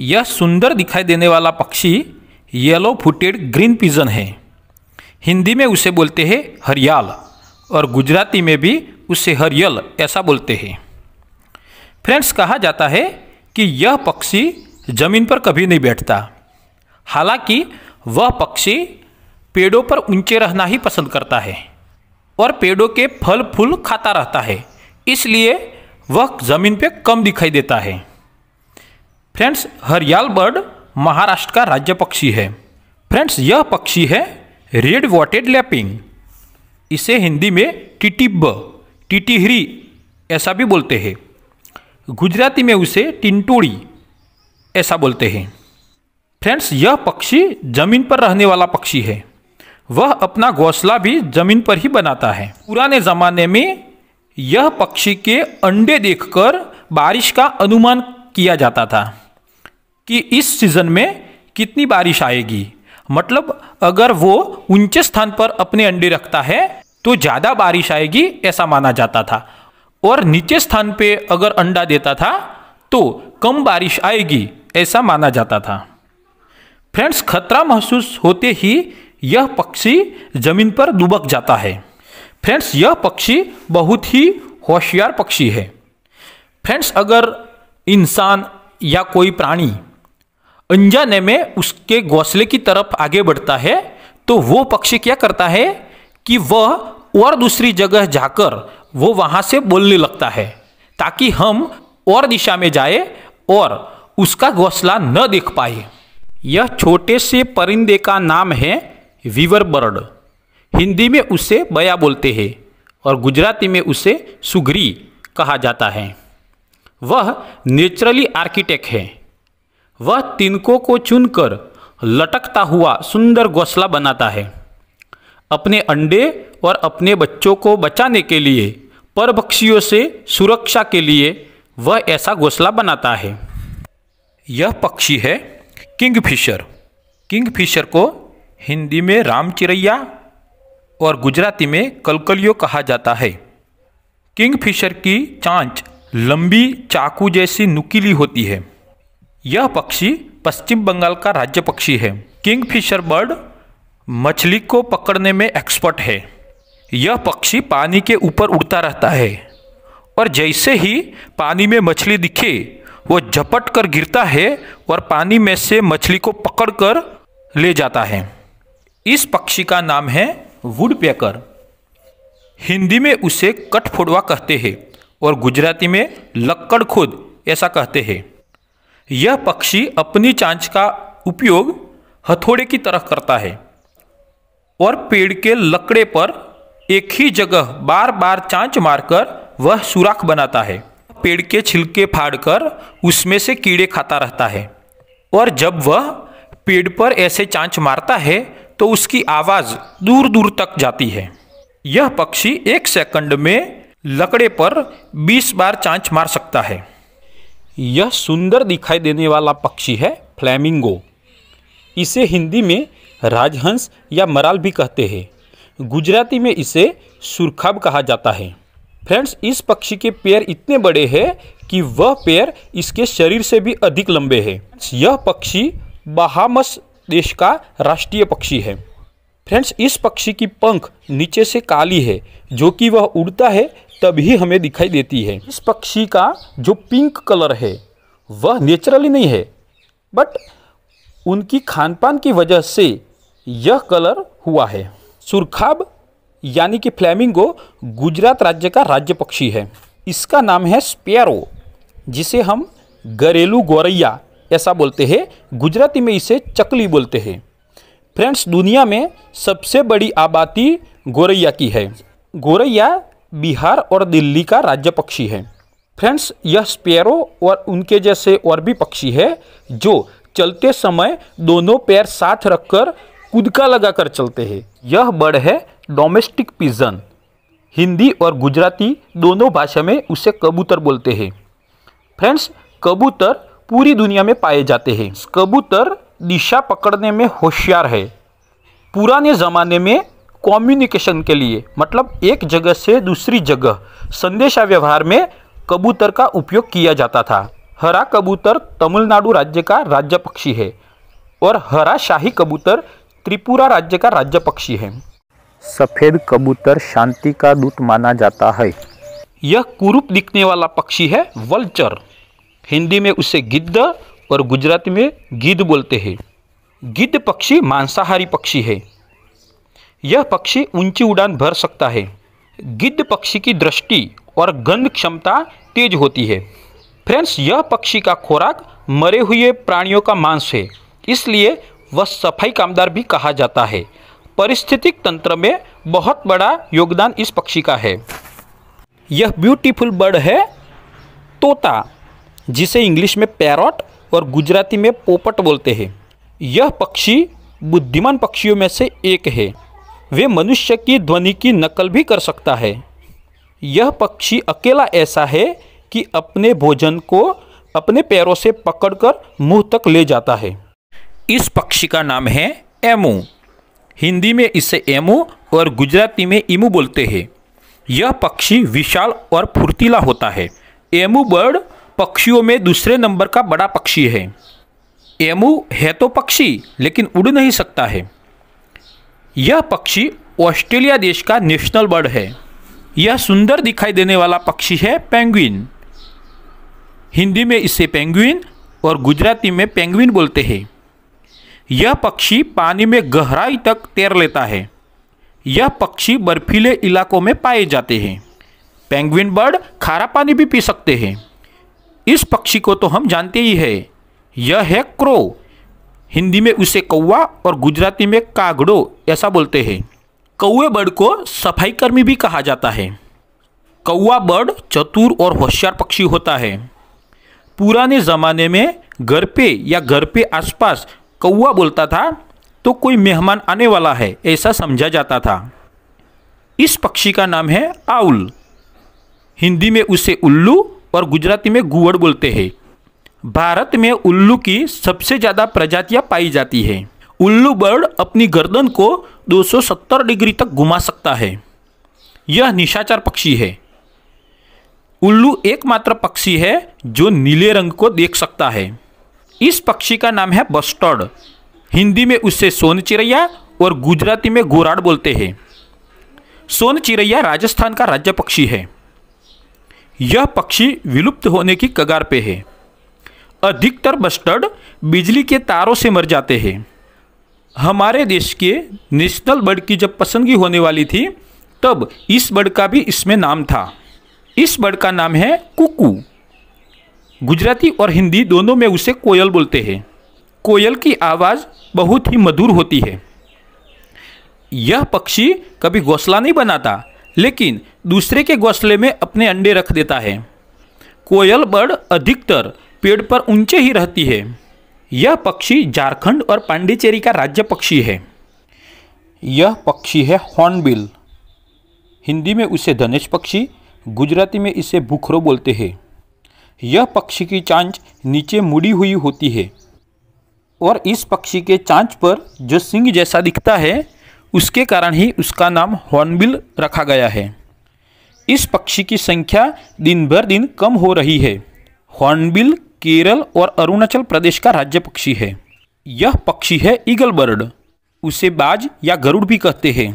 यह सुंदर दिखाई देने वाला पक्षी येलो फुटेड ग्रीन पिजन है हिंदी में उसे बोलते हैं हरियाल और गुजराती में भी उसे हरियल ऐसा बोलते हैं फ्रेंड्स कहा जाता है कि यह पक्षी जमीन पर कभी नहीं बैठता हालांकि वह पक्षी पेड़ों पर ऊंचे रहना ही पसंद करता है और पेड़ों के फल फूल खाता रहता है इसलिए वह ज़मीन पर कम दिखाई देता है फ्रेंड्स हरियाल बर्ड महाराष्ट्र का राज्य पक्षी है फ्रेंड्स यह पक्षी है रेड वॉटेड लैपिंग इसे हिंदी में टिटिब टिटिहरी ऐसा भी बोलते हैं गुजराती में उसे टिंटोड़ी ऐसा बोलते हैं फ्रेंड्स यह पक्षी जमीन पर रहने वाला पक्षी है वह अपना घोंसला भी जमीन पर ही बनाता है पुराने ज़माने में यह पक्षी के अंडे देखकर बारिश का अनुमान किया जाता था कि इस सीज़न में कितनी बारिश आएगी मतलब अगर वो ऊंचे स्थान पर अपने अंडे रखता है तो ज़्यादा बारिश आएगी ऐसा माना जाता था और नीचे स्थान पे अगर अंडा देता था तो कम बारिश आएगी ऐसा माना जाता था फ्रेंड्स खतरा महसूस होते ही यह पक्षी जमीन पर दुबक जाता है फ्रेंड्स यह पक्षी बहुत ही होशियार पक्षी है फ्रेंड्स अगर इंसान या कोई प्राणी अनजाने में उसके घोंसले की तरफ आगे बढ़ता है तो वो पक्षी क्या करता है कि वह और दूसरी जगह जाकर वो वहाँ से बोलने लगता है ताकि हम और दिशा में जाए और उसका घोंसला न देख पाए यह छोटे से परिंदे का नाम है वीवर बर्ड हिंदी में उसे बया बोलते हैं और गुजराती में उसे सुगरी कहा जाता है वह नेचुरली आर्किटेक्ट है वह तिनकों को चुनकर लटकता हुआ सुंदर घोंसला बनाता है अपने अंडे और अपने बच्चों को बचाने के लिए परभक्षियों से सुरक्षा के लिए वह ऐसा घोंसला बनाता है यह पक्षी है किंगफिशर किंगफिशर को हिंदी में रामचिरैया और गुजराती में कलकलियो कहा जाता है किंगफिशर की चांच लंबी चाकू जैसी नुकीली होती है यह पक्षी पश्चिम बंगाल का राज्य पक्षी है किंगफिशर बर्ड मछली को पकड़ने में एक्सपर्ट है यह पक्षी पानी के ऊपर उड़ता रहता है और जैसे ही पानी में मछली दिखे वह झपट कर गिरता है और पानी में से मछली को पकड़ कर ले जाता है इस पक्षी का नाम है वुड पैकर हिंदी में उसे कठफोड़वा कहते हैं और गुजराती में लक्कड़ खुद ऐसा कहते हैं यह पक्षी अपनी चांच का उपयोग हथौड़े की तरह करता है और पेड़ के लकड़े पर एक ही जगह बार बार चांच मारकर वह सुराख बनाता है पेड़ के छिलके फाड़कर उसमें से कीड़े खाता रहता है और जब वह पेड़ पर ऐसे चांच मारता है तो उसकी आवाज़ दूर दूर तक जाती है यह पक्षी एक सेकंड में लकड़े पर 20 बार चांच मार सकता है यह सुंदर दिखाई देने वाला पक्षी है फ्लैमिंगो इसे हिंदी में राजहंस या मराल भी कहते हैं गुजराती में इसे सुरखाब कहा जाता है फ्रेंड्स इस पक्षी के पैर इतने बड़े हैं कि वह पैर इसके शरीर से भी अधिक लंबे हैं यह पक्षी बहामस देश का राष्ट्रीय पक्षी है फ्रेंड्स इस पक्षी की पंख नीचे से काली है जो कि वह उड़ता है तभी हमें दिखाई देती है इस पक्षी का जो पिंक कलर है वह नेचुरली नहीं है बट उनकी खान पान की वजह से यह कलर हुआ है सुरखाब यानी कि फ्लैमिंगो गुजरात राज्य का राज्य पक्षी है इसका नाम है स्पेरो जिसे हम घरेलू गौरैया ऐसा बोलते हैं गुजराती में इसे चकली बोलते हैं फ्रेंड्स दुनिया में सबसे बड़ी आबादी गोरैया की है गोरैया बिहार और दिल्ली का राज्य पक्षी है फ्रेंड्स यह स्पेरो और उनके जैसे और भी पक्षी है जो चलते समय दोनों पैर साथ रखकर लगा लगाकर चलते हैं यह बर्ड है डोमेस्टिक पिजन हिंदी और गुजराती दोनों भाषा में उसे कबूतर बोलते हैं फ्रेंड्स कबूतर पूरी दुनिया में पाए जाते हैं कबूतर दिशा पकड़ने में होशियार है पुराने ज़माने में कम्युनिकेशन के लिए मतलब एक जगह से दूसरी जगह संदेशा व्यवहार में कबूतर का उपयोग किया जाता था हरा कबूतर तमिलनाडु राज्य का राज्य पक्षी है और हरा शाही कबूतर त्रिपुरा राज्य का राज्य पक्षी है सफ़ेद कबूतर शांति का दूत माना जाता है यह कुरूप दिखने वाला पक्षी है वल्चर हिंदी में उसे गिद्ध और गुजराती में गिद्ध बोलते हैं गिद्ध पक्षी मांसाहारी पक्षी है यह पक्षी ऊंची उड़ान भर सकता है गिद्ध पक्षी की दृष्टि और गंध क्षमता तेज होती है फ्रेंड्स यह पक्षी का खुराक मरे हुए प्राणियों का मांस है इसलिए वह सफाई कामदार भी कहा जाता है परिस्थितिक तंत्र में बहुत बड़ा योगदान इस पक्षी का है यह ब्यूटीफुल बर्ड है तोता जिसे इंग्लिश में पैरोट और गुजराती में पोपट बोलते हैं यह पक्षी बुद्धिमान पक्षियों में से एक है वे मनुष्य की ध्वनि की नकल भी कर सकता है यह पक्षी अकेला ऐसा है कि अपने भोजन को अपने पैरों से पकड़कर मुंह तक ले जाता है इस पक्षी का नाम है एमू हिंदी में इसे एमू और गुजराती में इमू बोलते हैं यह पक्षी विशाल और फुर्तीला होता है एमू बर्ड पक्षियों में दूसरे नंबर का बड़ा पक्षी है एमू है तो पक्षी लेकिन उड़ नहीं सकता है यह पक्षी ऑस्ट्रेलिया देश का नेशनल बर्ड है यह सुंदर दिखाई देने वाला पक्षी है पेंगुइन हिंदी में इसे पेंगुइन और गुजराती में पेंगुइन बोलते हैं यह पक्षी पानी में गहराई तक तैर लेता है यह पक्षी बर्फीले इलाकों में पाए जाते हैं पेंगुइन बर्ड खारा पानी भी पी सकते हैं इस पक्षी को तो हम जानते ही है यह है क्रो हिंदी में उसे कौवा और गुजराती में कागड़ो ऐसा बोलते हैं कौए बर्ड को सफाई कर्मी भी कहा जाता है कौवा बर्ड चतुर और होशियार पक्षी होता है पुराने ज़माने में घर पे या घर पे आसपास कौवा बोलता था तो कोई मेहमान आने वाला है ऐसा समझा जाता था इस पक्षी का नाम है आउल हिंदी में उसे उल्लू और गुजराती में गुवड़ बोलते हैं भारत में उल्लू की सबसे ज़्यादा प्रजातियाँ पाई जाती है उल्लू बर्ड अपनी गर्दन को 270 डिग्री तक घुमा सकता है यह निशाचर पक्षी है उल्लू एकमात्र पक्षी है जो नीले रंग को देख सकता है इस पक्षी का नाम है बस्टर्ड हिंदी में उससे सोन चिरैया और गुजराती में गोराड बोलते हैं सोन चिरैया राजस्थान का राज्य पक्षी है यह पक्षी विलुप्त होने की कगार पे है अधिकतर बस्टर्ड बिजली के तारों से मर जाते हैं हमारे देश के नेशनल बर्ड की जब पसंदगी होने वाली थी तब इस बर्ड का भी इसमें नाम था इस बर्ड का नाम है कुकू गुजराती और हिंदी दोनों में उसे कोयल बोलते हैं कोयल की आवाज़ बहुत ही मधुर होती है यह पक्षी कभी घोंसला नहीं बनाता लेकिन दूसरे के घोंसले में अपने अंडे रख देता है कोयल बर्ड अधिकतर पेड़ पर ऊंचे ही रहती है यह पक्षी झारखंड और पांडिचेरी का राज्य पक्षी है यह पक्षी है हॉर्नबिल हिंदी में उसे धनेश पक्षी गुजराती में इसे भूखरो बोलते हैं यह पक्षी की चांच नीचे मुड़ी हुई होती है और इस पक्षी के चांच पर जो सिंह जैसा दिखता है उसके कारण ही उसका नाम हॉर्नबिल रखा गया है इस पक्षी की संख्या दिन भर दिन कम हो रही है हॉर्नबिल केरल और अरुणाचल प्रदेश का राज्य पक्षी है यह पक्षी है ईगल बर्ड उसे बाज या गरुड़ भी कहते हैं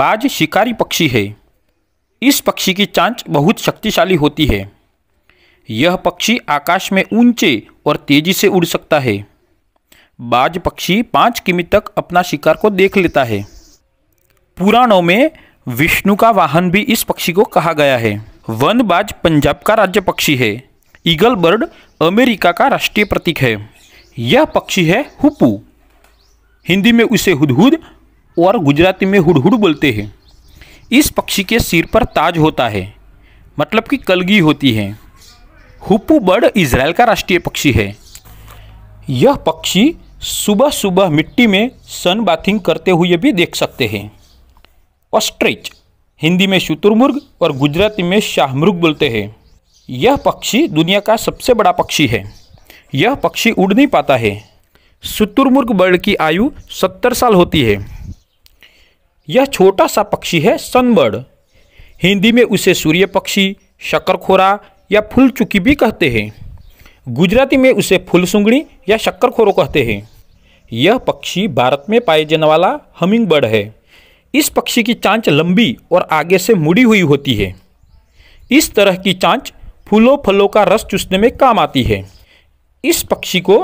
बाज शिकारी पक्षी है इस पक्षी की चांच बहुत शक्तिशाली होती है यह पक्षी आकाश में ऊंचे और तेज़ी से उड़ सकता है बाज पक्षी पाँच किमी तक अपना शिकार को देख लेता है पुराणों में विष्णु का वाहन भी इस पक्षी को कहा गया है वन बाज पंजाब का राज्य पक्षी है ईगल बर्ड अमेरिका का राष्ट्रीय प्रतीक है यह पक्षी है हुपू हिंदी में उसे हुदहुद और गुजराती में हुडहुड बोलते हैं इस पक्षी के सिर पर ताज होता है मतलब कि कलगी होती है हुपू बर्ड इसराइल का राष्ट्रीय पक्षी है यह पक्षी सुबह सुबह मिट्टी में सन बाथिंग करते हुए भी देख सकते हैं ऑस्ट्रिच हिंदी में शुतुरमुर्ग और गुजराती में शाहमृग बोलते हैं यह पक्षी दुनिया का सबसे बड़ा पक्षी है यह पक्षी उड़ नहीं पाता है शुतुरमुर्ग बर्ड की आयु सत्तर साल होती है यह छोटा सा पक्षी है सनबर्ड हिंदी में उसे सूर्य पक्षी शक्करखोरा या फूल चुकी भी कहते हैं गुजराती में उसे फुलसुंगड़ी या शक्करखोरो कहते हैं यह पक्षी भारत में पाए जाने वाला हमिंग बर्ड है इस पक्षी की चांच लंबी और आगे से मुड़ी हुई होती है इस तरह की चांच फूलों फलों का रस चूसने में काम आती है इस पक्षी को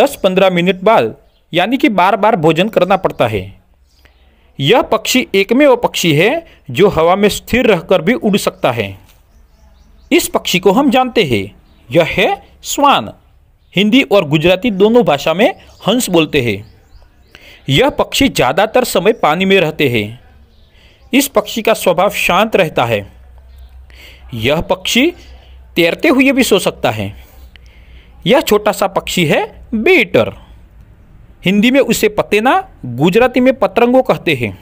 10-15 मिनट बाद यानी कि बार बार भोजन करना पड़ता है यह पक्षी एकमेव पक्षी है जो हवा में स्थिर रहकर भी उड़ सकता है इस पक्षी को हम जानते हैं यह है स्वान हिंदी और गुजराती दोनों भाषा में हंस बोलते हैं यह पक्षी ज़्यादातर समय पानी में रहते हैं इस पक्षी का स्वभाव शांत रहता है यह पक्षी तैरते हुए भी सो सकता है यह छोटा सा पक्षी है बेटर हिंदी में उसे पतेना गुजराती में पतरंगो कहते हैं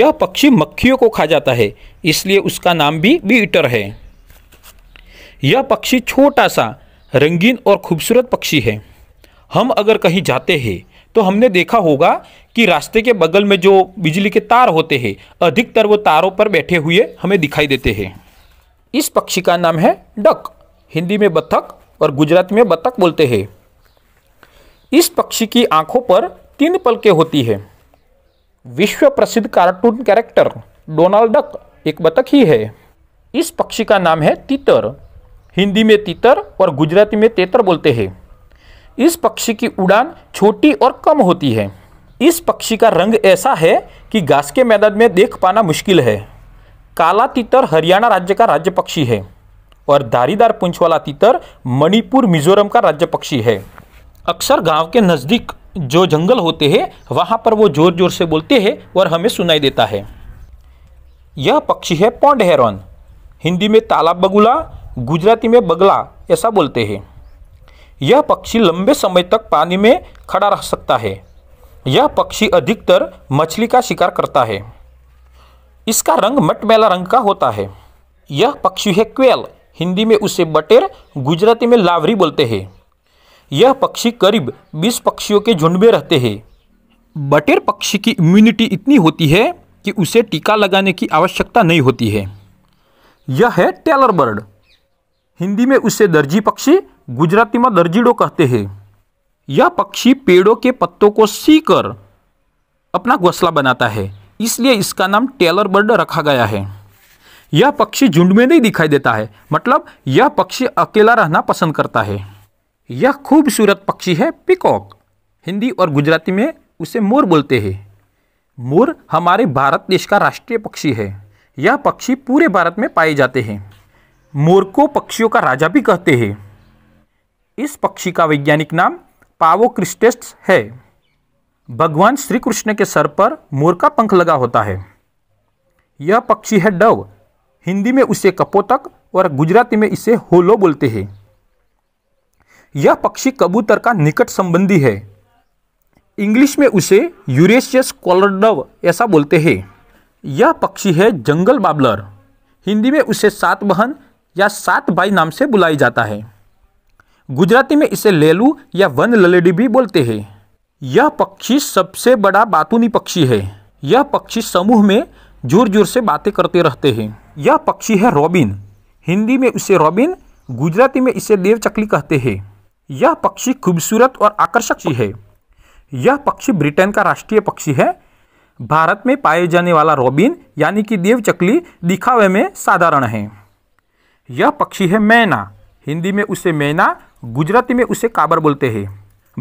यह पक्षी मक्खियों को खा जाता है इसलिए उसका नाम भी बीटर है यह पक्षी छोटा सा रंगीन और खूबसूरत पक्षी है हम अगर कहीं जाते हैं तो हमने देखा होगा कि रास्ते के बगल में जो बिजली के तार होते हैं अधिकतर वो तारों पर बैठे हुए हमें दिखाई देते हैं इस पक्षी का नाम है डक हिंदी में बत्तख और गुजराती में बत्तख बोलते हैं इस पक्षी की आंखों पर तीन पलकें होती है विश्व प्रसिद्ध कार्टून कैरेक्टर डोनाल्ड डक एक बतख ही है इस पक्षी का नाम है तीतर हिंदी में तीतर और गुजराती में तेतर बोलते हैं इस पक्षी की उड़ान छोटी और कम होती है इस पक्षी का रंग ऐसा है कि घास के मैदान में देख पाना मुश्किल है काला तीतर हरियाणा राज्य का राज्य पक्षी है और धारीदार पुंछ वाला तीतर मणिपुर मिजोरम का राज्य पक्षी है अक्सर गांव के नज़दीक जो जंगल होते हैं वहाँ पर वो ज़ोर ज़ोर से बोलते हैं और हमें सुनाई देता है यह पक्षी है पौंड हेरॉन हिंदी में तालाब बगुला गुजराती में बगला ऐसा बोलते हैं यह पक्षी लंबे समय तक पानी में खड़ा रह सकता है यह पक्षी अधिकतर मछली का शिकार करता है इसका रंग मटमैला रंग का होता है यह पक्षी है क्वेल हिंदी में उसे बटेर गुजराती में लावरी बोलते हैं यह पक्षी करीब 20 पक्षियों के झुंड में रहते हैं बटेर पक्षी की इम्यूनिटी इतनी होती है कि उसे टीका लगाने की आवश्यकता नहीं होती है यह है टेलर बर्ड हिंदी में उसे दर्जी पक्षी गुजराती में दर्जीडो कहते हैं यह पक्षी पेड़ों के पत्तों को सी कर अपना घोंसला बनाता है इसलिए इसका नाम टेलर बर्ड रखा गया है यह पक्षी झुंड में नहीं दिखाई देता है मतलब यह पक्षी अकेला रहना पसंद करता है यह खूबसूरत पक्षी है पिकॉक हिंदी और गुजराती में उसे मोर बोलते हैं मोर हमारे भारत देश का राष्ट्रीय पक्षी है यह पक्षी पूरे भारत में पाए जाते हैं मोर को पक्षियों का राजा भी कहते हैं इस पक्षी का वैज्ञानिक नाम पावो क्रिस्टेस्ट है भगवान श्री कृष्ण के सर पर मोर का पंख लगा होता है यह पक्षी है डव हिंदी में उसे कपोतक और गुजराती में इसे होलो बोलते हैं यह पक्षी कबूतर का निकट संबंधी है इंग्लिश में उसे यूरेशियस कॉलरडव ऐसा बोलते हैं यह पक्षी है जंगल बाबलर हिंदी में उसे सात बहन या सात भाई नाम से बुलाई जाता है गुजराती में इसे लेलू या वन ललेडी भी बोलते हैं यह पक्षी सबसे बड़ा बातूनी पक्षी है यह पक्षी समूह में जोर जोर से बातें करते रहते हैं यह पक्षी है रॉबिन हिंदी में इसे रॉबिन गुजराती में इसे देवचकली कहते हैं यह पक्षी खूबसूरत और आकर्षक है यह पक्षी ब्रिटेन का राष्ट्रीय पक्षी है भारत में पाए जाने वाला रॉबिन यानी कि देवचकली दिखावे में साधारण है यह पक्षी है मैना हिंदी में उसे मैना गुजराती में उसे काबर बोलते हैं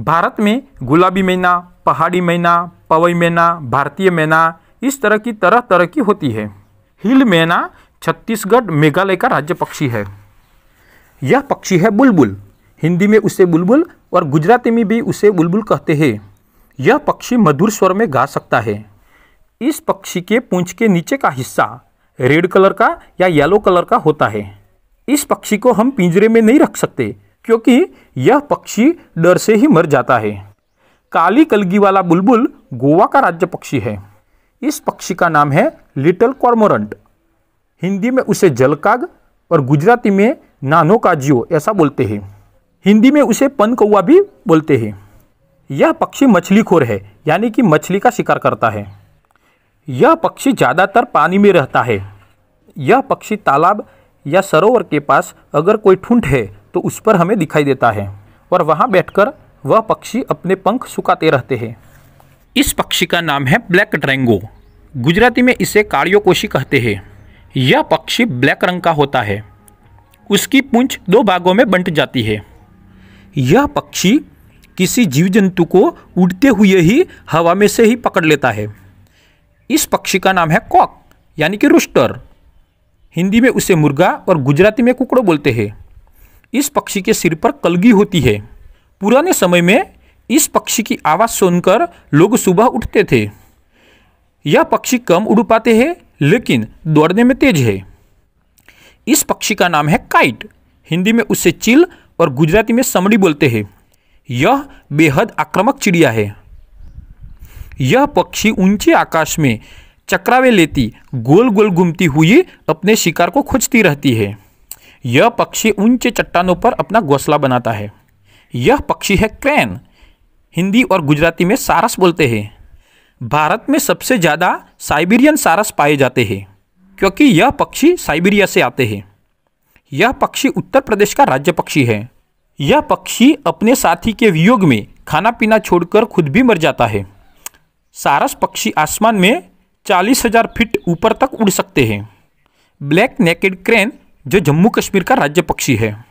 भारत में गुलाबी मैना पहाड़ी मैना पवई मैना भारतीय मैना इस तरह की तरह तरह की होती है हिल मैना छत्तीसगढ़ मेघालय का राज्य पक्षी है यह पक्षी है बुलबुल हिंदी में उसे बुलबुल और गुजराती में भी उसे बुलबुल कहते हैं यह पक्षी मधुर स्वर में गा सकता है इस पक्षी के पूंछ के नीचे का हिस्सा रेड कलर का या येलो कलर का होता है इस पक्षी को हम पिंजरे में नहीं रख सकते क्योंकि यह पक्षी डर से ही मर जाता है काली कलगी वाला बुलबुल गोवा का राज्य पक्षी है इस पक्षी का नाम है लिटल कॉर्मोरंट हिंदी में उसे जलकाग और गुजराती में नानो काजियो ऐसा बोलते हैं हिंदी में उसे पन कौआ भी बोलते हैं यह पक्षी मछली खोर है यानी कि मछली का शिकार करता है यह पक्षी ज़्यादातर पानी में रहता है यह पक्षी तालाब या सरोवर के पास अगर कोई ठूंठ है तो उस पर हमें दिखाई देता है और वहाँ बैठकर वह पक्षी अपने पंख सुखाते रहते हैं इस पक्षी का नाम है ब्लैक ड्रैंगो गुजराती में इसे काड़ियोकोशी कहते हैं यह पक्षी ब्लैक रंग का होता है उसकी पूंछ दो भागों में बंट जाती है यह पक्षी किसी जीव जंतु को उड़ते हुए ही हवा में से ही पकड़ लेता है इस पक्षी का नाम है कॉक यानी कि रुस्टर हिंदी में उसे मुर्गा और गुजराती में कुकड़ो बोलते हैं इस पक्षी के सिर पर कलगी होती है पुराने समय में इस पक्षी की आवाज़ सुनकर लोग सुबह उठते थे यह पक्षी कम उड़ पाते हैं लेकिन दौड़ने में तेज है इस पक्षी का नाम है काइट हिंदी में उसे चिल और गुजराती में समड़ी बोलते हैं यह बेहद आक्रामक चिड़िया है यह पक्षी ऊंचे आकाश में चक्रावे लेती गोल गोल घूमती हुई अपने शिकार को खोजती रहती है यह पक्षी ऊंचे चट्टानों पर अपना घोंसला बनाता है यह पक्षी है क्रेन हिंदी और गुजराती में सारस बोलते हैं भारत में सबसे ज़्यादा साइबेरियन सारस पाए जाते हैं क्योंकि यह पक्षी साइबेरिया से आते हैं यह पक्षी उत्तर प्रदेश का राज्य पक्षी है यह पक्षी अपने साथी के वियोग में खाना पीना छोड़कर खुद भी मर जाता है सारस पक्षी आसमान में चालीस हज़ार फीट ऊपर तक उड़ सकते हैं ब्लैक नेकेड क्रेन जो जम्मू कश्मीर का राज्य पक्षी है